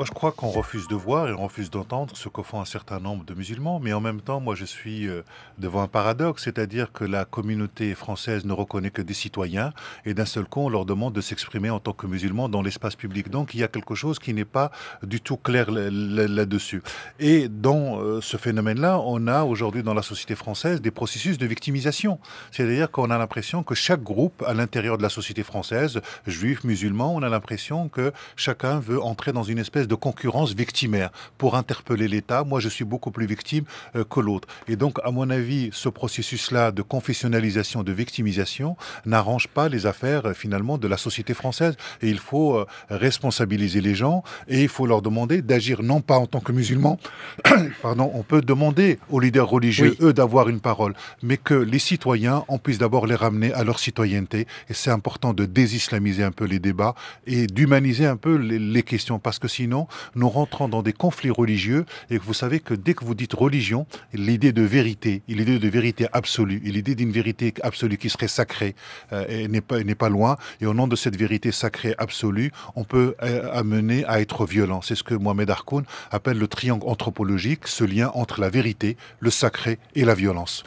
Moi, je crois qu'on refuse de voir et on refuse d'entendre ce que font un certain nombre de musulmans, mais en même temps, moi, je suis euh, devant un paradoxe, c'est-à-dire que la communauté française ne reconnaît que des citoyens, et d'un seul coup, on leur demande de s'exprimer en tant que musulmans dans l'espace public. Donc, il y a quelque chose qui n'est pas du tout clair là-dessus. Et dans euh, ce phénomène-là, on a aujourd'hui dans la société française des processus de victimisation. C'est-à-dire qu'on a l'impression que chaque groupe à l'intérieur de la société française, juif, musulman, on a l'impression que chacun veut entrer dans une espèce de concurrence victimaire pour interpeller l'État. Moi, je suis beaucoup plus victime euh, que l'autre. Et donc, à mon avis, ce processus-là de confessionnalisation, de victimisation, n'arrange pas les affaires euh, finalement de la société française. Et il faut euh, responsabiliser les gens et il faut leur demander d'agir non pas en tant que musulmans. Pardon, on peut demander aux leaders religieux, eux, d'avoir une parole, mais que les citoyens, on puisse d'abord les ramener à leur citoyenneté. Et c'est important de désislamiser un peu les débats et d'humaniser un peu les, questions, parce que sinon sinon nous rentrons dans des conflits religieux et vous savez que dès que vous dites religion, l'idée de vérité, l'idée de vérité absolue, l'idée d'une vérité absolue qui serait sacrée euh, n'est pas, loin. Et au nom de cette vérité sacrée absolue, on peut euh, amener à être violent. C'est ce que Mohamed Harkoun appelle le triangle anthropologique, ce lien entre la vérité, le sacré et la violence.